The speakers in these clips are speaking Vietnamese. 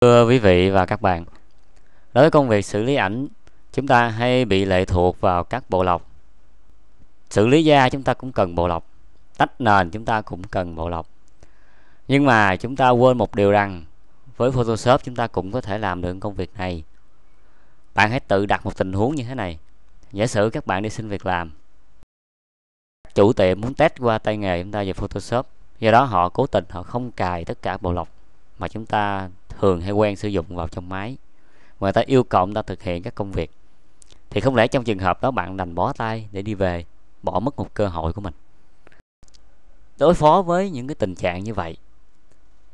Thưa quý vị và các bạn, đối với công việc xử lý ảnh, chúng ta hay bị lệ thuộc vào các bộ lọc. Xử lý da chúng ta cũng cần bộ lọc, tách nền chúng ta cũng cần bộ lọc. Nhưng mà chúng ta quên một điều rằng, với Photoshop chúng ta cũng có thể làm được công việc này. Bạn hãy tự đặt một tình huống như thế này. Giả sử các bạn đi xin việc làm. Chủ tiệm muốn test qua tay nghề chúng ta về Photoshop, do đó họ cố tình họ không cài tất cả bộ lọc mà chúng ta thường hay quen sử dụng vào trong máy mà người ta yêu cầu người ta thực hiện các công việc thì không lẽ trong trường hợp đó bạn đành bó tay để đi về bỏ mất một cơ hội của mình đối phó với những cái tình trạng như vậy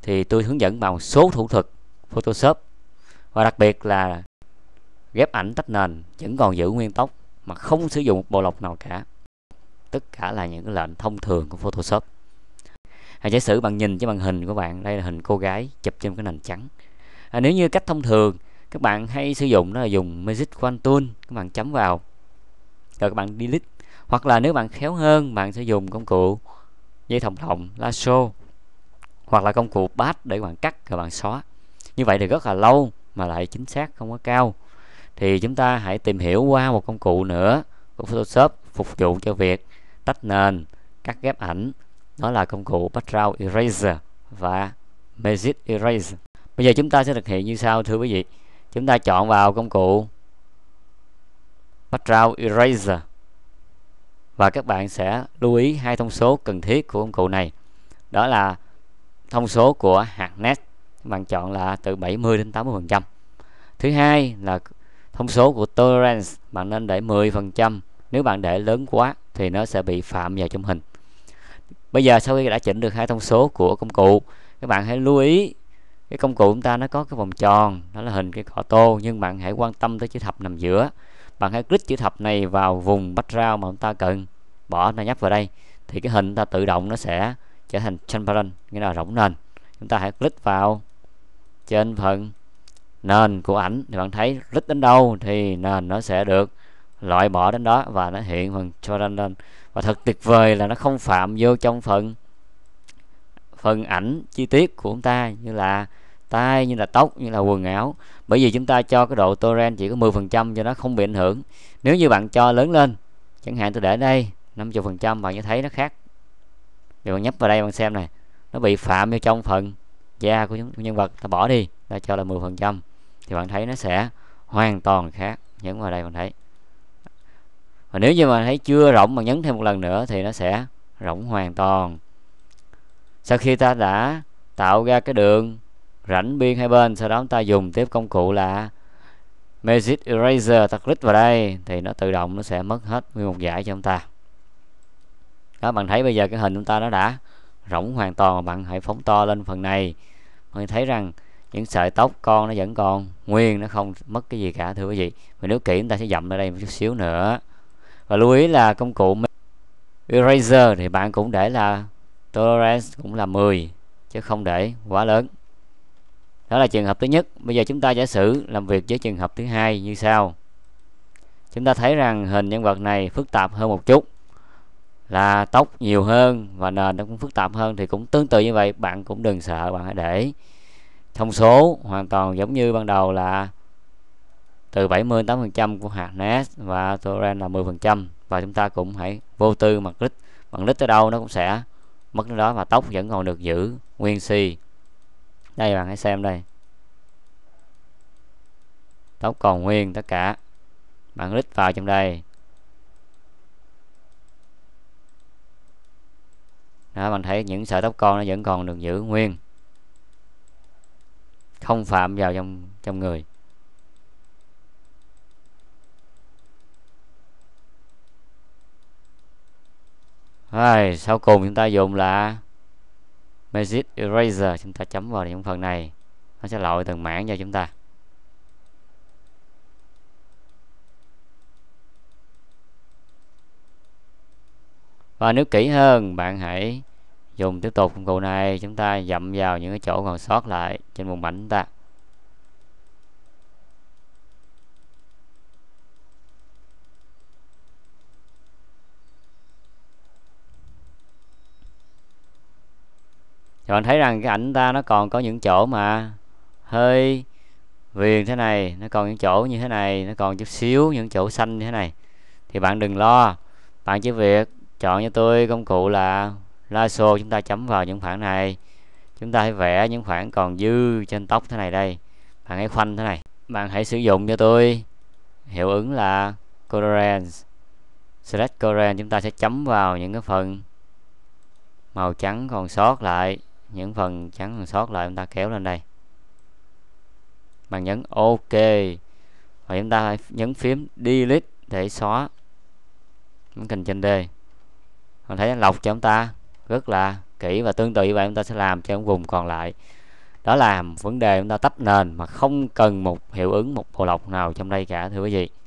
thì tôi hướng dẫn bằng số thủ thuật Photoshop và đặc biệt là ghép ảnh tách nền vẫn còn giữ nguyên tốc mà không sử dụng một bộ lọc nào cả tất cả là những cái lệnh thông thường của Photoshop à, giả sử bạn nhìn trên màn hình của bạn đây là hình cô gái chụp trên cái nền trắng à, nếu như cách thông thường các bạn hay sử dụng đó là dùng Magic Quantum các bạn chấm vào rồi các bạn delete hoặc là nếu bạn khéo hơn bạn sẽ dùng công cụ dây thòng thòng lasso hoặc là công cụ bát để bạn cắt rồi bạn xóa như vậy thì rất là lâu mà lại chính xác không có cao thì chúng ta hãy tìm hiểu qua một công cụ nữa của Photoshop phục vụ cho việc tách nền cắt ghép ảnh đó là công cụ background eraser và magic eraser bây giờ chúng ta sẽ thực hiện như sau thưa quý vị chúng ta chọn vào công cụ background eraser và các bạn sẽ lưu ý hai thông số cần thiết của công cụ này đó là thông số của hạt net bạn chọn là từ 70 đến 80 phần trăm thứ hai là thông số của tolerance bạn nên để 10 phần trăm nếu bạn để lớn quá thì nó sẽ bị phạm vào trong hình bây giờ sau khi đã chỉnh được hai thông số của công cụ các bạn hãy lưu ý cái công cụ chúng ta nó có cái vòng tròn đó là hình cái cọ tô nhưng bạn hãy quan tâm tới chữ thập nằm giữa bạn hãy click chữ thập này vào vùng rau mà chúng ta cần bỏ nó nhấp vào đây thì cái hình ta tự động nó sẽ trở thành transparent nghĩa là rỗng nền chúng ta hãy click vào trên phần nền của ảnh thì bạn thấy click đến đâu thì nền nó sẽ được loại bỏ đến đó và nó hiện phần cho lên và thật tuyệt vời là nó không phạm vô trong phần phần ảnh chi tiết của chúng ta như là tay như là tóc như là quần áo bởi vì chúng ta cho cái độ torrent chỉ có 10 phần trăm cho nó không bị ảnh hưởng nếu như bạn cho lớn lên chẳng hạn tôi để đây 50 phần trăm bạn sẽ thấy nó khác thì bạn nhấp vào đây bạn xem này nó bị phạm vô trong phần da của nhân vật ta bỏ đi ta cho là 10 phần trăm thì bạn thấy nó sẽ hoàn toàn khác nhấn vào đây bạn thấy và nếu như mà thấy chưa rộng mà nhấn thêm một lần nữa thì nó sẽ rộng hoàn toàn sau khi ta đã tạo ra cái đường rãnh biên hai bên sau đó ta dùng tiếp công cụ là Magic Eraser ta click vào đây thì nó tự động nó sẽ mất hết nguyên một giải cho chúng ta đó bạn thấy bây giờ cái hình chúng ta nó đã rỗng hoàn toàn bạn hãy phóng to lên phần này bạn thấy rằng những sợi tóc con nó vẫn còn nguyên nó không mất cái gì cả thưa quý vị và nếu kỹ chúng ta sẽ dậm ở đây một chút xíu nữa và lưu ý là công cụ eraser thì bạn cũng để là tolerance cũng là 10 chứ không để quá lớn đó là trường hợp thứ nhất bây giờ chúng ta giả sử làm việc với trường hợp thứ hai như sau chúng ta thấy rằng hình nhân vật này phức tạp hơn một chút là tóc nhiều hơn và nền nó cũng phức tạp hơn thì cũng tương tự như vậy bạn cũng đừng sợ bạn hãy để thông số hoàn toàn giống như ban đầu là từ 70 trăm của hạt NAS và thorin là 10% và chúng ta cũng hãy vô tư mà lít bằng lít tới đâu nó cũng sẽ mất đến đó và tóc vẫn còn được giữ nguyên si đây bạn hãy xem đây tóc còn nguyên tất cả bạn lít vào trong đây đó bạn thấy những sợi tóc con nó vẫn còn được giữ nguyên không phạm vào trong trong người rồi sau cùng chúng ta dùng là Magic Eraser chúng ta chấm vào những phần này nó sẽ lội từng mảng cho chúng ta và nếu kỹ hơn bạn hãy dùng tiếp tục công cụ này chúng ta dậm vào những cái chỗ còn sót lại trên vùng mảnh chúng ta thì bạn thấy rằng cái ảnh ta nó còn có những chỗ mà hơi viền thế này nó còn những chỗ như thế này nó còn chút xíu những chỗ xanh như thế này thì bạn đừng lo bạn chỉ việc chọn cho tôi công cụ là lasso chúng ta chấm vào những khoảng này chúng ta hãy vẽ những khoảng còn dư trên tóc thế này đây bạn hãy khoanh thế này bạn hãy sử dụng cho tôi hiệu ứng là colorant select colorant chúng ta sẽ chấm vào những cái phần màu trắng còn sót lại những phần trắng còn sót lại chúng ta kéo lên đây bằng nhấn ok và chúng ta phải nhấn phím delete để xóa những cần trên D còn thấy lọc cho chúng ta rất là kỹ và tương tự vậy chúng ta sẽ làm cho những vùng còn lại đó là vấn đề chúng ta tách nền mà không cần một hiệu ứng một bộ lọc nào trong đây cả thưa quý vị